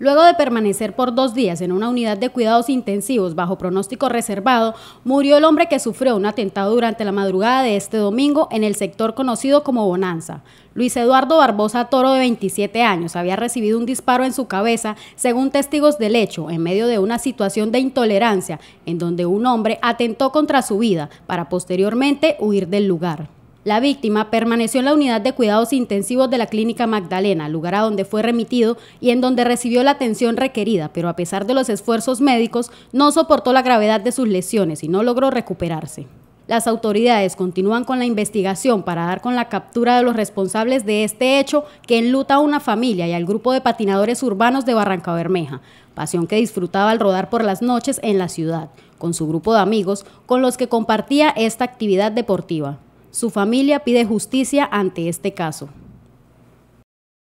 Luego de permanecer por dos días en una unidad de cuidados intensivos bajo pronóstico reservado, murió el hombre que sufrió un atentado durante la madrugada de este domingo en el sector conocido como Bonanza. Luis Eduardo Barbosa Toro, de 27 años, había recibido un disparo en su cabeza, según testigos del hecho, en medio de una situación de intolerancia, en donde un hombre atentó contra su vida para posteriormente huir del lugar. La víctima permaneció en la unidad de cuidados intensivos de la Clínica Magdalena, lugar a donde fue remitido y en donde recibió la atención requerida, pero a pesar de los esfuerzos médicos, no soportó la gravedad de sus lesiones y no logró recuperarse. Las autoridades continúan con la investigación para dar con la captura de los responsables de este hecho que enluta a una familia y al grupo de patinadores urbanos de Barranca Bermeja, pasión que disfrutaba al rodar por las noches en la ciudad, con su grupo de amigos con los que compartía esta actividad deportiva. Su familia pide justicia ante este caso.